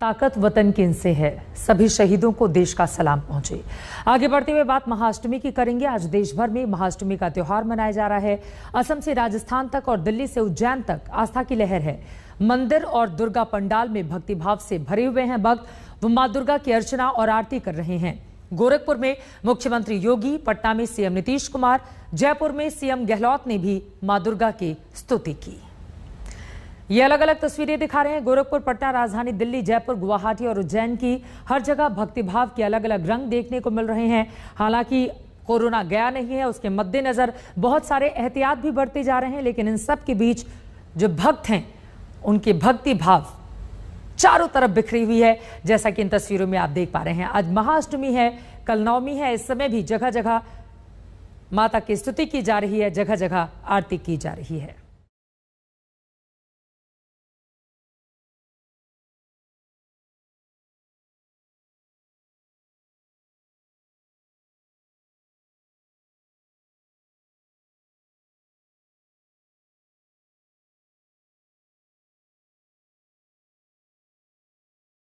ताकत वतन के इनसे है सभी शहीदों को देश का सलाम पहुंचे आगे बढ़ते हुए बात महाअष्टमी की करेंगे आज देश भर में महाअष्टमी का त्यौहार मनाया जा रहा है असम से राजस्थान तक और दिल्ली से उज्जैन तक आस्था की लहर है मंदिर और दुर्गा पंडाल में भक्तिभाव से भरे हुए हैं भक्त वो माँ दुर्गा की अर्चना और आरती कर रहे हैं गोरखपुर में मुख्यमंत्री योगी पटना में सीएम नीतीश कुमार जयपुर में सीएम गहलोत ने भी माँ दुर्गा की स्तुति की ये अलग अलग तस्वीरें दिखा रहे हैं गोरखपुर पटना राजधानी दिल्ली जयपुर गुवाहाटी और उज्जैन की हर जगह भक्तिभाव के अलग अलग रंग देखने को मिल रहे हैं हालांकि कोरोना गया नहीं है उसके मद्देनजर बहुत सारे एहतियात भी बढ़ते जा रहे हैं लेकिन इन सब के बीच जो भक्त हैं उनके भक्ति भाव चारों तरफ बिखरी हुई है जैसा कि इन तस्वीरों में आप देख पा रहे हैं आज महाअष्टमी है कल नवमी है इस समय भी जगह जगह माता की स्तुति की जा रही है जगह जगह आरती की जा रही है